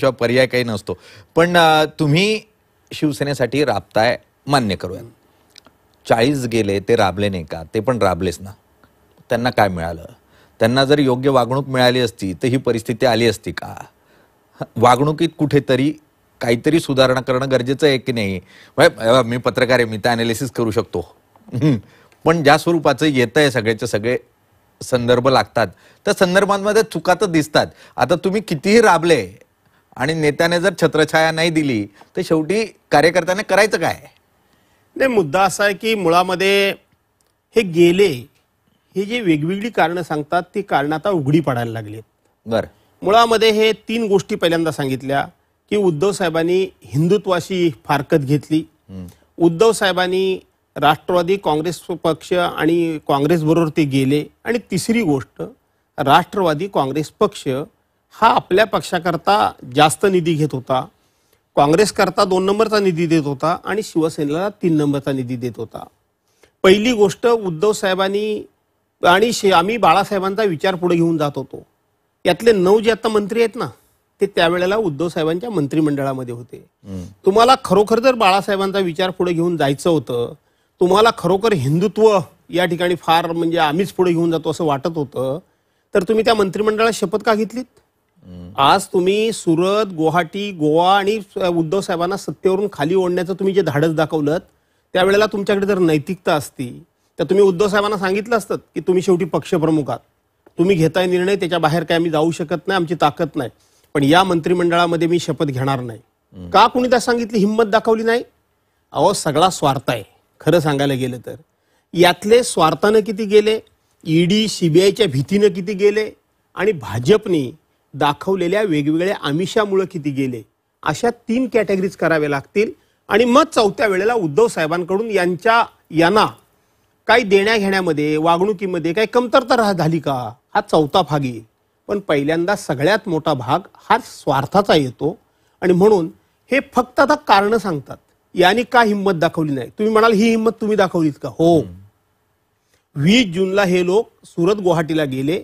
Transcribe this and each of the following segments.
शिवाय पर्याय काही नसतो पण तुम्ही शिवसेनेसाठी राबताय मान्य करूया चाळीस गेले ते राबले नाही का ते पण राबलेच ना त्यांना काय मिळालं त्यांना जर योग्य वागणूक मिळाली असती तर ही परिस्थिती आली असती का वागणुकीत कुठेतरी काहीतरी सुधारणा करणं गरजेचं आहे की नाही म्हणजे, मी पत्रकार आहे मी तर अनालिसिस करू शकतो पण ज्या स्वरूपाचं येतं आहे सगळ्याचे सगळे संदर्भ लागतात त्या संदर्भांमध्ये चुका तर दिसतात आता तुम्ही कितीही राबले आणि नेत्याने जर छत्रछाया नाही दिली तर शेवटी कार्यकर्त्याने करायचं काय नाही मुद्दा असा आहे की मुळामध्ये हे गेले हे जे वेगवेगळी कारणं सांगतात ती कारणं आता उघडी पडायला लागली बरं मुळामध्ये हे तीन गोष्टी पहिल्यांदा सांगितल्या की उद्धव साहेबांनी हिंदुत्वाशी फारकत घेतली उद्धव साहेबांनी राष्ट्रवादी काँग्रेस पक्ष आणि काँग्रेसबरोबर ते गेले आणि तिसरी गोष्ट राष्ट्रवादी काँग्रेस पक्ष हा आपल्या पक्षाकरता जास्त निधी घेत होता काँग्रेसकरता दोन नंबरचा निधी देत होता आणि शिवसेनेला तीन नंबरचा निधी देत होता पहिली गोष्ट उद्धव साहेबांनी आणि आम्ही बाळासाहेबांचा विचार पुढे घेऊन जात होतो यातले नऊ जे आता मंत्री आहेत ना ते त्यावेळेला उद्धव साहेबांच्या मंत्रिमंडळामध्ये होते तुम्हाला खरोखर जर बाळासाहेबांचा विचार पुढे घेऊन जायचं होतं तुम्हाला खरोखर हिंदुत्व या ठिकाणी फार म्हणजे आम्हीच पुढे घेऊन जातो असं वाटत होतं तर तुम्ही त्या मंत्रिमंडळात शपथ का घेतलीत आज तुम्ही सुरत गुवाहाटी गोवा आणि उद्धव साहेबांना सत्तेवरून खाली ओढण्याचं तुम्ही जे धाडस दाखवलं त्यावेळेला तुमच्याकडे जर नैतिकता असती तर तुम्ही उद्धव साहेबांना सांगितलं असतं की तुम्ही शेवटी पक्षप्रमुख आहात तुम्ही घेताय निर्णय त्याच्या बाहेर काय आम्ही जाऊ शकत नाही आमची ताकद नाही पण या मंत्रिमंडळामध्ये मी शपथ घेणार नाही का कुणी त्या सांगितली हिंमत दाखवली नाही अहो सगळा स्वार्थ आहे खरं सांगायला गेलं तर यातले स्वार्थानं किती गेले ईडी सीबीआयच्या भीतीनं किती गेले आणि भाजपनी दाखवलेल्या वेगवेगळ्या आमिषामुळं किती गेले अशा तीन कॅटेगरीज कराव्या लागतील आणि मग चौथ्या वेळेला उद्धव साहेबांकडून यांच्या यांना काही देण्या घेण्यामध्ये वागणुकीमध्ये काही कमतरता राह झाली का हा चौथा भाग येईल पण पहिल्यांदा सगळ्यात मोठा भाग हा स्वार्थाचा येतो आणि म्हणून हे फक्त आता कारण सांगतात याने का हिंमत दाखवली नाही तुम्ही म्हणाल ही हिंमत तुम्ही दाखवलीत का हो वीस जूनला हे लोक सुरत गुवाहाटीला गेले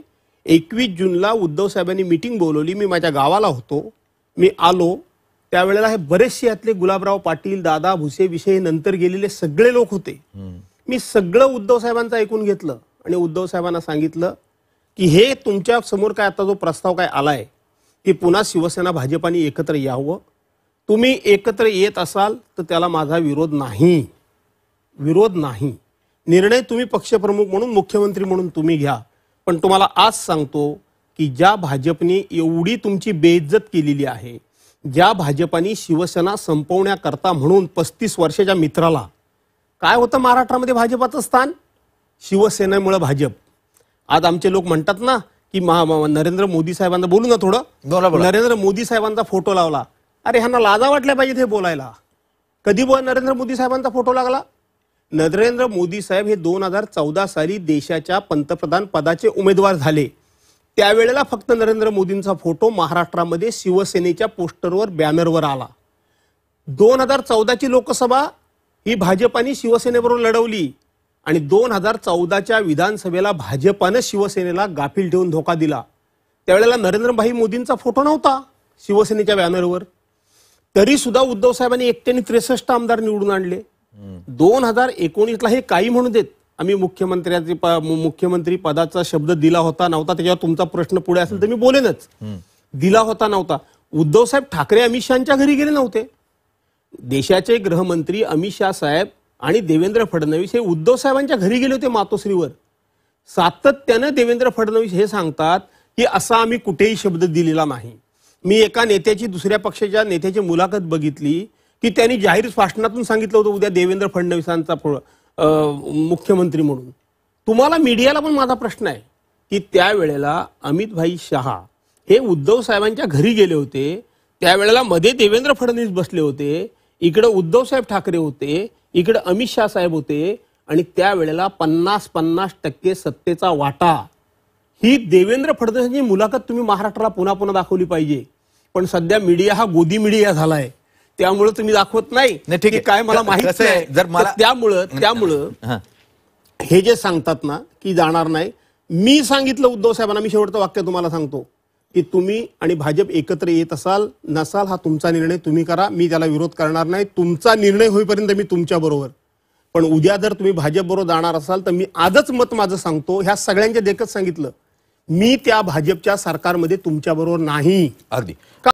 एकवीस जूनला उद्धव साहेबांनी मिटिंग बोलवली मी माझ्या गावाला होतो मी आलो त्यावेळेला हे बरेचसे यातले गुलाबराव पाटील दादा भुसे विषय नंतर गेलेले सगळे लोक होते मी सगळं उद्धव साहेबांचं ऐकून घेतलं आणि उद्धव साहेबांना सांगितलं की हे तुमच्या समोर काय आता जो प्रस्ताव काय आलाय की पुन्हा शिवसेना भाजपाने एकत्र यावं तुम्ही एकत्र येत असाल तर त्याला माझा विरोध नाही विरोध नाही निर्णय तुम्ही पक्षप्रमुख म्हणून मुख्यमंत्री म्हणून तुम्ही घ्या पण तुम्हाला आज सांगतो की ज्या भाजपने एवढी तुमची बेइज्जत केलेली आहे ज्या भाजपाने शिवसेना संपवण्याकरता म्हणून पस्तीस वर्षाच्या मित्राला काय होतं महाराष्ट्रामध्ये भाजपाचं स्थान शिवसेनेमुळे भाजप आज आमचे लोक म्हणतात ना की महा नरेंद्र मोदी साहेबांना बोलू ना थोडं नरेंद्र मोदी साहेबांचा फोटो लावला अरे ह्यांना लाजा वाटल्या पाहिजेत हे बोलायला कधी बोल नरेंद्र मोदी साहेबांचा फोटो लागला नरेंद्र मोदी साहेब हे दोन हजार चौदा साली देशाच्या पंतप्रधान पदाचे उमेदवार झाले त्यावेळेला फक्त नरेंद्र मोदींचा फोटो महाराष्ट्रामध्ये शिवसेनेच्या पोस्टरवर बॅनरवर आला दोन हजार चौदाची लोकसभा ही भाजपाने शिवसेनेबरोबर लढवली आणि दोन हजार चौदाच्या विधानसभेला भाजपानं शिवसेनेला गाफील ठेवून धोका दिला त्यावेळेला नरेंद्रभाई मोदींचा फोटो नव्हता शिवसेनेच्या बॅनरवर तरी सुद्धा उद्धव साहेबांनी एकट्याने त्रेसष्ट आमदार निवडून आणले दोन हजार एकोणीसला हे काही म्हणू देत आम्ही मुख्यमंत्र्याचे मुख्यमंत्री पदाचा शब्द दिला होता नव्हता त्याच्यावर तुमचा प्रश्न पुढे असेल तर मी बोलेनच दिला होता नव्हता उद्धव साहेब ठाकरे अमित शहाच्या घरी गेले नव्हते देशाचे गृहमंत्री अमित शहा साहेब आणि देवेंद्र फडणवीस हे उद्धव साहेबांच्या घरी गेले होते मातोश्रीवर सातत्यानं देवेंद्र फडणवीस हे सांगतात की असा आम्ही कुठेही शब्द दिलेला नाही मी एका नेत्याची दुसऱ्या पक्षाच्या नेत्याची मुलाखत बघितली की त्यांनी जाहीर भाषणातून सांगितलं होतं उद्या देवेंद्र फडणवीसांचा मुख्यमंत्री म्हणून तुम्हाला मीडियाला पण माझा प्रश्न आहे की त्यावेळेला अमितभाई शहा हे उद्धव साहेबांच्या घरी गेले होते त्यावेळेला मध्ये देवेंद्र फडणवीस बसले होते इकडे उद्धवसाहेब ठाकरे होते इकडे अमित शाह साहेब होते आणि त्यावेळेला पन्नास पन्नास टक्के सत्तेचा वाटा ही देवेंद्र फडणवीसांची मुलाखत तुम्ही महाराष्ट्राला पुन्हा पुन्हा दाखवली पाहिजे पण सध्या मीडिया हा गोदी मीडिया झाला आहे त्यामुळे तुम्ही दाखवत नाही ठीक आहे काय मला माहित त्यामुळं त्यामुळं हे जे सांगतात ना की जाणार नाही मी सांगितलं उद्धव साहेबांना मी शेवटचं वाक्य तुम्हाला सांगतो की तुम्ही आणि भाजप एकत्र येत असाल नसाल हा तुमचा निर्णय तुम्ही करा मी त्याला विरोध करणार नाही तुमचा निर्णय होईपर्यंत मी तुमच्या बरोबर पण उद्या जर तुम्ही भाजप बरोबर जाणार असाल तर मी आजच मत माझं सांगतो ह्या सगळ्यांच्या देखत सांगितलं मी त्या भाजपच्या सरकारमध्ये तुमच्या बरोबर नाही अगदी